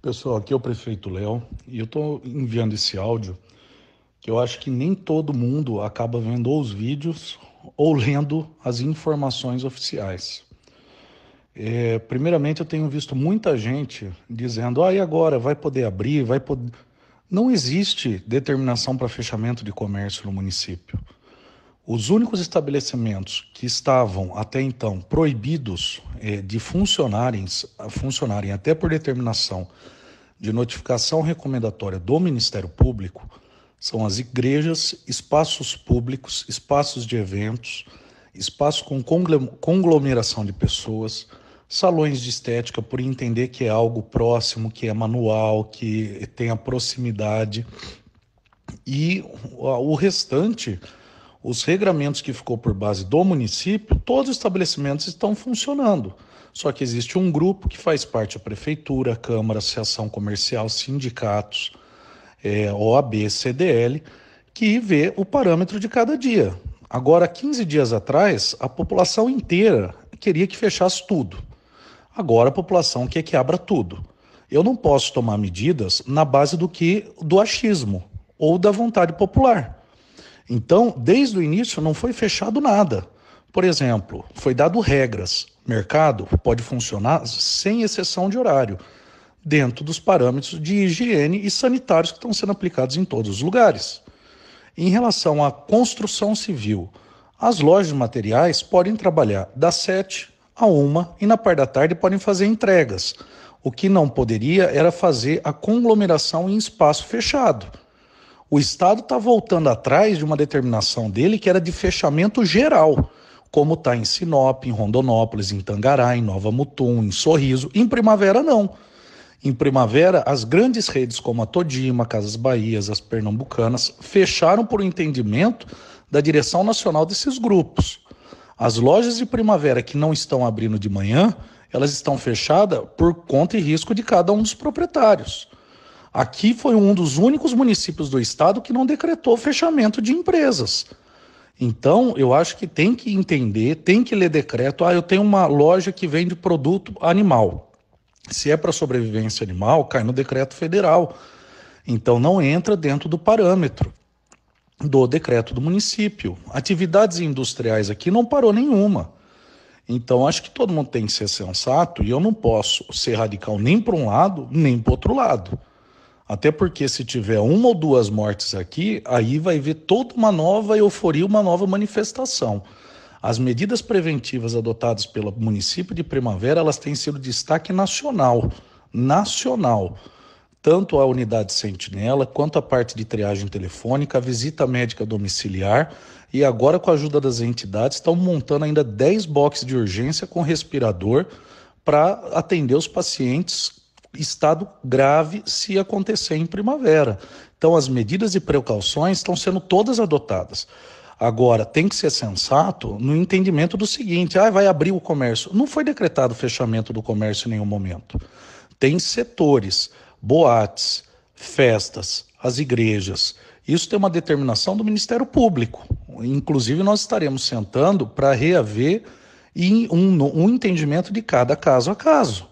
Pessoal, aqui é o prefeito Léo e eu estou enviando esse áudio que eu acho que nem todo mundo acaba vendo os vídeos ou lendo as informações oficiais. É, primeiramente, eu tenho visto muita gente dizendo: ah, agora? Vai poder abrir? Vai poder. Não existe determinação para fechamento de comércio no município. Os únicos estabelecimentos que estavam até então proibidos eh, de funcionarem, funcionarem até por determinação de notificação recomendatória do Ministério Público são as igrejas, espaços públicos, espaços de eventos, espaços com conglomeração de pessoas, salões de estética, por entender que é algo próximo, que é manual, que tem a proximidade. E o restante os regramentos que ficou por base do município, todos os estabelecimentos estão funcionando. Só que existe um grupo que faz parte da prefeitura, Câmara, Associação Comercial, sindicatos, é, OAB, CDL, que vê o parâmetro de cada dia. Agora, 15 dias atrás, a população inteira queria que fechasse tudo. Agora a população quer que abra tudo. Eu não posso tomar medidas na base do que do achismo ou da vontade popular. Então, desde o início não foi fechado nada. Por exemplo, foi dado regras. Mercado pode funcionar sem exceção de horário, dentro dos parâmetros de higiene e sanitários que estão sendo aplicados em todos os lugares. Em relação à construção civil, as lojas de materiais podem trabalhar das 7 a 1 e na parte da tarde podem fazer entregas. O que não poderia era fazer a conglomeração em espaço fechado. O Estado está voltando atrás de uma determinação dele que era de fechamento geral, como está em Sinop, em Rondonópolis, em Tangará, em Nova Mutum, em Sorriso. Em primavera, não. Em primavera, as grandes redes como a Todima, Casas Bahias, as Pernambucanas, fecharam por entendimento da direção nacional desses grupos. As lojas de primavera que não estão abrindo de manhã, elas estão fechadas por conta e risco de cada um dos proprietários. Aqui foi um dos únicos municípios do estado que não decretou fechamento de empresas. Então, eu acho que tem que entender, tem que ler decreto. Ah, eu tenho uma loja que vende produto animal. Se é para sobrevivência animal, cai no decreto federal. Então, não entra dentro do parâmetro do decreto do município. Atividades industriais aqui não parou nenhuma. Então, acho que todo mundo tem que ser sensato e eu não posso ser radical nem para um lado, nem para outro lado. Até porque se tiver uma ou duas mortes aqui, aí vai ver toda uma nova euforia, uma nova manifestação. As medidas preventivas adotadas pelo município de Primavera, elas têm sido destaque nacional, nacional. Tanto a unidade sentinela, quanto a parte de triagem telefônica, a visita médica domiciliar e agora com a ajuda das entidades estão montando ainda 10 boxes de urgência com respirador para atender os pacientes estado grave se acontecer em primavera. Então, as medidas de precauções estão sendo todas adotadas. Agora, tem que ser sensato no entendimento do seguinte: ah, vai abrir o comércio. Não foi decretado fechamento do comércio em nenhum momento. Tem setores, boates, festas, as igrejas. Isso tem uma determinação do Ministério Público. Inclusive, nós estaremos sentando para reaver um, um entendimento de cada caso a caso.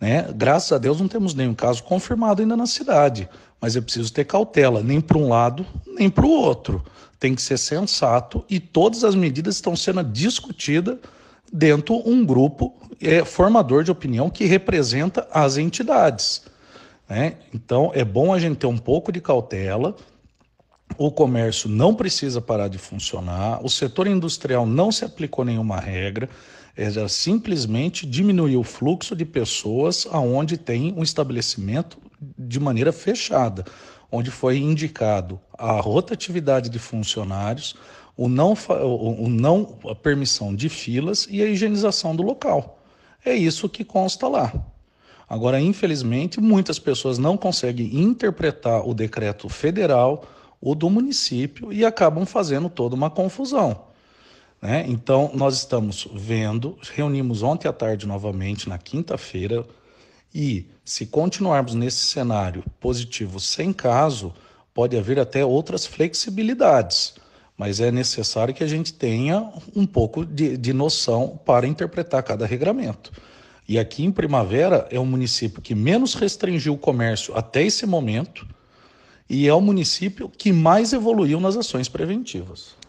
Né? Graças a Deus não temos nenhum caso confirmado ainda na cidade, mas é preciso ter cautela, nem para um lado, nem para o outro. Tem que ser sensato e todas as medidas estão sendo discutidas dentro um grupo é, formador de opinião que representa as entidades. Né? Então é bom a gente ter um pouco de cautela o comércio não precisa parar de funcionar, o setor industrial não se aplicou nenhuma regra, ela é, simplesmente diminuiu o fluxo de pessoas aonde tem um estabelecimento de maneira fechada, onde foi indicado a rotatividade de funcionários, o não, o não a permissão de filas e a higienização do local. É isso que consta lá. Agora, infelizmente, muitas pessoas não conseguem interpretar o decreto federal o do município e acabam fazendo toda uma confusão. Né? Então, nós estamos vendo, reunimos ontem à tarde novamente, na quinta-feira, e se continuarmos nesse cenário positivo sem caso, pode haver até outras flexibilidades, mas é necessário que a gente tenha um pouco de, de noção para interpretar cada regramento. E aqui em Primavera é o um município que menos restringiu o comércio até esse momento e é o município que mais evoluiu nas ações preventivas.